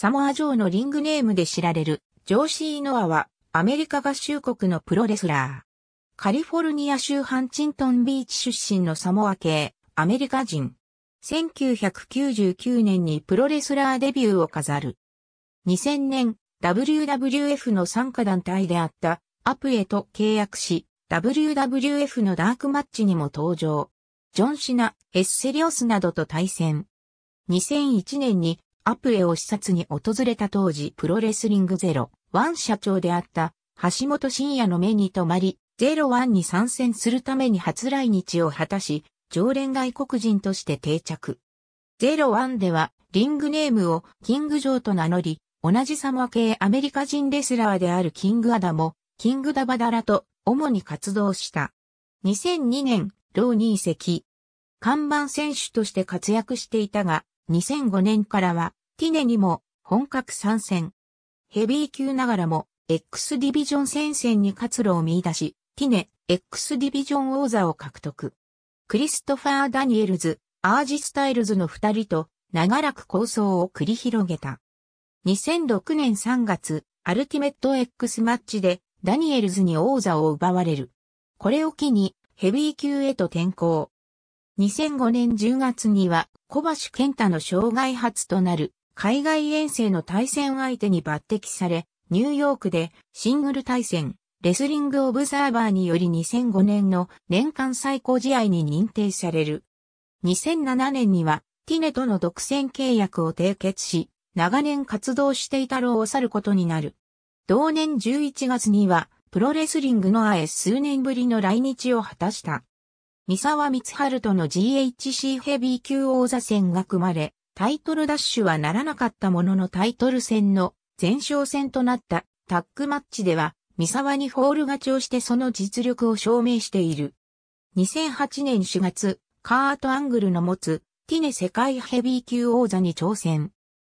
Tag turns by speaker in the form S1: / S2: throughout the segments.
S1: サモア城のリングネームで知られる、ジョーシー・ノアは、アメリカ合衆国のプロレスラー。カリフォルニア州ハンチントンビーチ出身のサモア系、アメリカ人。1999年にプロレスラーデビューを飾る。2000年、WWF の参加団体であったアプエと契約し、WWF のダークマッチにも登場。ジョン・シナ、エッセリオスなどと対戦。2001年にアプエを視察に訪れた当時プロレスリングゼロ、ワン社長であった橋本真也の目に留まり、ゼロワンに参戦するために初来日を果たし、常連外国人として定着。ゼロワンでは、リングネームをキングジョーと名乗り、同じ様系アメリカ人レスラーであるキングアダも、キングダバダラと主に活動した。2002年、ローニー席。看板選手として活躍していたが、2005年からはティネにも本格参戦。ヘビー級ながらも X ディビジョン戦線に活路を見出し、ティネ X ディビジョン王座を獲得。クリストファー・ダニエルズ、アージ・スタイルズの二人と長らく構想を繰り広げた。2006年3月、アルティメット X マッチでダニエルズに王座を奪われる。これを機にヘビー級へと転向。2005年10月には小橋健太の障害初となる海外遠征の対戦相手に抜擢され、ニューヨークでシングル対戦、レスリングオブザーバーにより2005年の年間最高試合に認定される。2007年にはティネとの独占契約を締結し、長年活動していたローを去ることになる。同年11月には、プロレスリングのあえ数年ぶりの来日を果たした。三沢光春との GHC ヘビー級王座戦が組まれ、タイトルダッシュはならなかったもののタイトル戦の前哨戦となったタッグマッチでは、三沢にホール勝ちをしてその実力を証明している。2008年4月、カート・アングルの持つティネ世界ヘビー級王座に挑戦。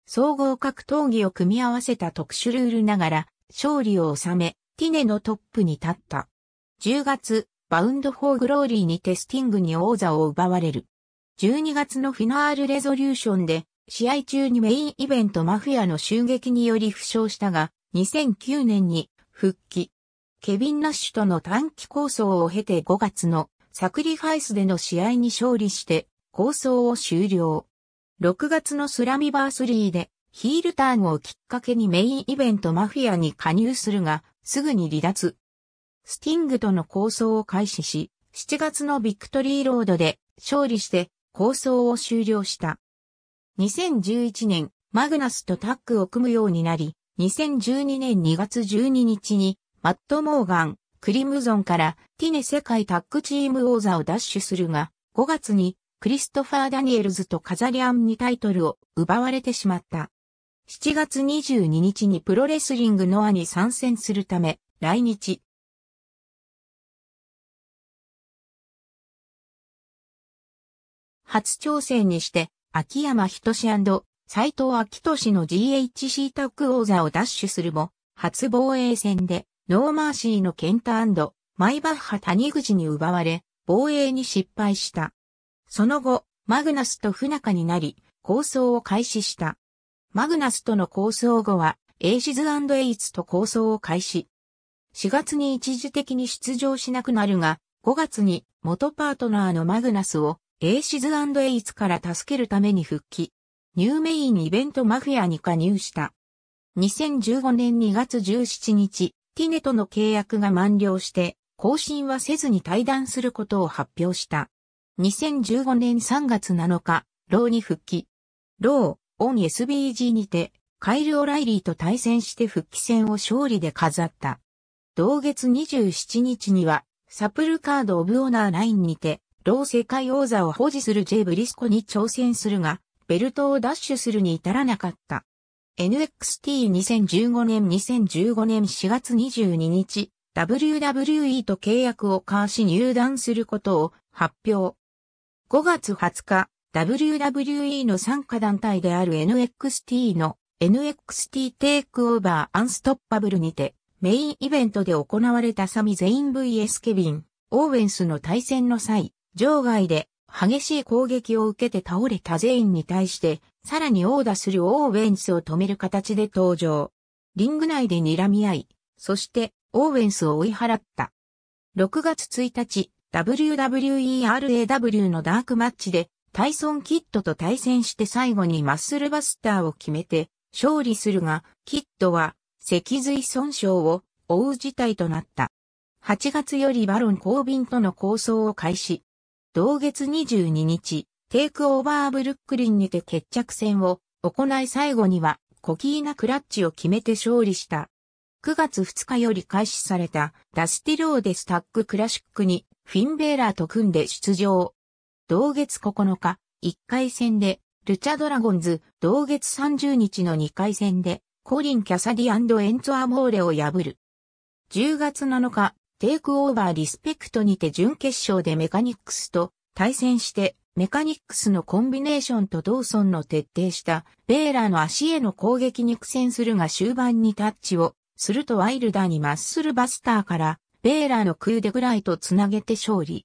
S1: 総合格闘技を組み合わせた特殊ルールながら勝利を収め、ティネのトップに立った。10月、バウンド・フォー・グローリーにテスティングに王座を奪われる。12月のフィナールレゾリューションで、試合中にメインイベントマフィアの襲撃により負傷したが、2009年に復帰。ケビン・ナッシュとの短期構想を経て5月のサクリファイスでの試合に勝利して構想を終了。6月のスラミバースリーでヒールターンをきっかけにメインイベントマフィアに加入するが、すぐに離脱。スティングとの構想を開始し、7月のビクトリーロードで勝利して構想を終了した。2011年、マグナスとタッグを組むようになり、2012年2月12日に、マット・モーガン、クリムゾンからティネ世界タッグチーム王座を奪取するが、5月にクリストファー・ダニエルズとカザリアンにタイトルを奪われてしまった。7月22日にプロレスリングノアに参戦するため、来日。初挑戦にして、秋山仁し斎藤明俊の GHC タッグ王座を奪取するも、初防衛戦で、ノーマーシーのケンタマイバッハ谷口に奪われ、防衛に失敗した。その後、マグナスと不仲になり、構想を開始した。マグナスとの構想後は、エイシズエイツと構想を開始。4月に一時的に出場しなくなるが、5月に元パートナーのマグナスをエイシズエイツから助けるために復帰。ニューメインイベントマフィアに加入した。2015年2月17日、ティネとの契約が満了して、更新はせずに退団することを発表した。2015年3月7日、ローに復帰。ロー、オン SBG にて、カイル・オライリーと対戦して復帰戦を勝利で飾った。同月27日には、サプルカード・オブ・オナーラインにて、同世界王座を保持するジイ・ブリスコに挑戦するが、ベルトをダッシュするに至らなかった。NXT2015 年2015年4月22日、WWE と契約を交わし入団することを発表。5月20日、WWE の参加団体である NXT の NXT テイクオーバーアンストッパブルにてメインイベントで行われたサミ・ゼイン VS ケビン、オーウェンスの対戦の際、場外で激しい攻撃を受けて倒れたゼインに対して、さらに殴打するオーウェンスを止める形で登場。リング内で睨み合い、そしてオーウェンスを追い払った。6月1日、WWERAW のダークマッチで、タイソン・キッドと対戦して最後にマッスルバスターを決めて、勝利するが、キッドは、脊髄損傷を負う事態となった。8月よりバロン・コービンとの構想を開始。同月22日、テイクオーバーブルックリンにて決着戦を行い最後にはコキーナクラッチを決めて勝利した。9月2日より開始されたダスティローデスタッグクラシックにフィンベーラーと組んで出場。同月9日、1回戦でルチャドラゴンズ、同月30日の2回戦でコリン・キャサディエンツ・アモーレを破る。10月7日、テイクオーバーリスペクトにて準決勝でメカニックスと対戦してメカニックスのコンビネーションとドーソンの徹底したベーラの足への攻撃に苦戦するが終盤にタッチをするとワイルダーにマッスルバスターからベーラのクーデぐらいとつなげて勝利。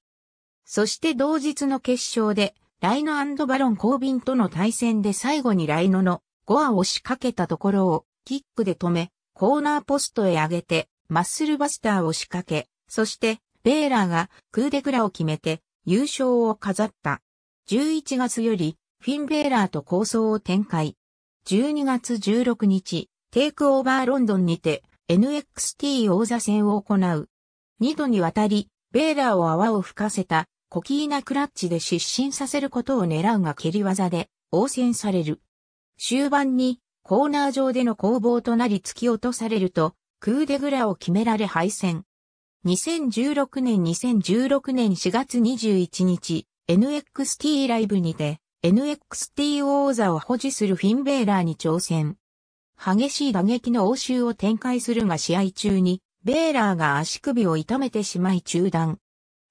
S1: そして同日の決勝でライノバロン・コービンとの対戦で最後にライノのゴアを仕掛けたところをキックで止めコーナーポストへ上げてマッスルバスターを仕掛け、そして、ベーラーがクーデクラを決めて優勝を飾った。11月より、フィン・ベーラーと抗争を展開。12月16日、テイクオーバーロンドンにて、NXT 王座戦を行う。二度にわたり、ベーラーを泡を吹かせた、コキーナクラッチで失神させることを狙うが蹴り技で、応戦される。終盤に、コーナー上での攻防となり突き落とされると、クーデグラを決められ敗戦。2016年2016年4月21日、NXT ライブにて、NXT 王座を保持するフィンベーラーに挑戦。激しい打撃の応酬を展開するが試合中に、ベーラーが足首を痛めてしまい中断。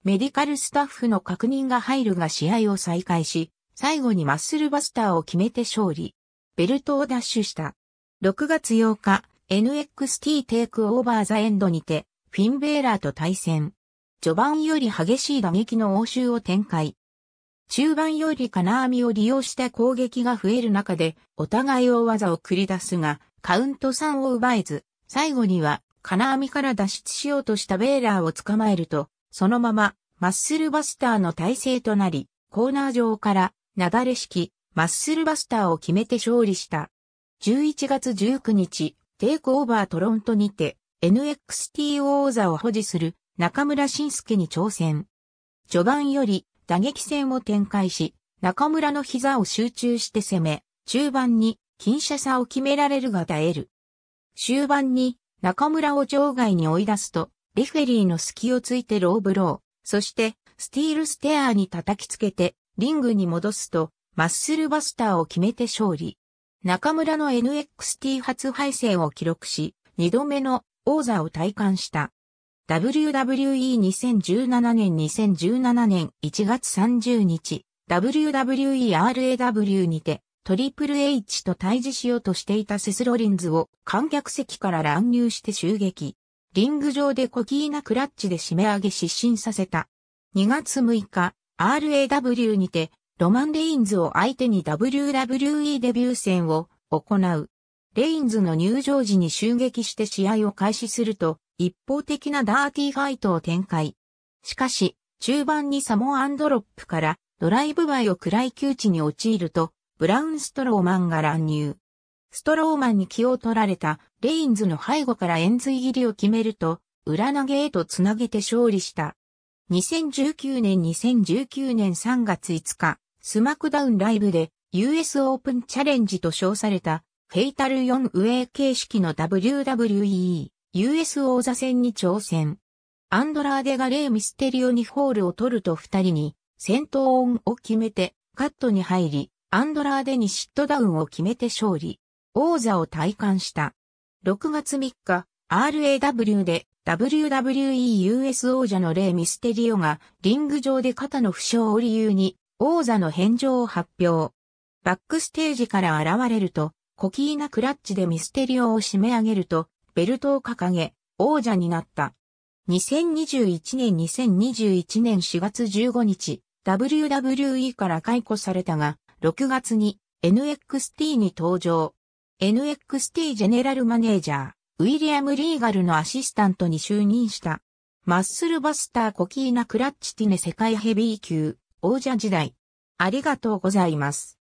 S1: メディカルスタッフの確認が入るが試合を再開し、最後にマッスルバスターを決めて勝利。ベルトを奪取した。6月8日、NXT テイクオーバーザエンドにて、フィンベーラーと対戦。序盤より激しい打撃の応酬を展開。中盤より金網を利用した攻撃が増える中で、お互い大技を繰り出すが、カウント3を奪えず、最後には、金網から脱出しようとしたベーラーを捕まえると、そのまま、マッスルバスターの体制となり、コーナー上から、なだれ式、マッスルバスターを決めて勝利した。11月19日、テイクオーバートロントにて NXT 王座を保持する中村晋介に挑戦。序盤より打撃戦を展開し、中村の膝を集中して攻め、中盤に近射差を決められるが耐える。終盤に中村を場外に追い出すと、レフェリーの隙をついてローブロー、そしてスティールステアーに叩きつけてリングに戻すと、マッスルバスターを決めて勝利。中村の NXT 初敗戦を記録し、二度目の王座を体感した。WWE2017 年2017年1月30日、WWERAW にて、トリプル H と対峙しようとしていたセスロリンズを観客席から乱入して襲撃。リング上でコキーナクラッチで締め上げ失神させた。2月6日、RAW にてロマン・レインズを相手に WWE デビュー戦を行う。レインズの入場時に襲撃して試合を開始すると、一方的なダーティーファイトを展開。しかし、中盤にサモアンドロップからドライブバイを暗い窮地に陥ると、ブラウン・ストローマンが乱入。ストローマンに気を取られたレインズの背後から円髄切りを決めると、裏投げへとつなげて勝利した。2019年2019年3月5日、スマクダウンライブで US オープンチャレンジと称されたフェイタル4ウェイ形式の WWE US 王座戦に挑戦。アンドラーデがレイ・ミステリオにホールを取ると二人に戦闘音を決めてカットに入り、アンドラーデにシットダウンを決めて勝利。王座を体感した。6月3日、RAW で WWE US 王者のレイ・ミステリオがリング上で肩の負傷を理由に王座の返上を発表。バックステージから現れると、コキーナクラッチでミステリオを締め上げると、ベルトを掲げ、王者になった。2021年2021年4月15日、WWE から解雇されたが、6月に NXT に登場。NXT ジェネラルマネージャー、ウィリアム・リーガルのアシスタントに就任した。マッスルバスターコキーナ・クラッチティネ世界ヘビー級。王者時代。ありがとうございます。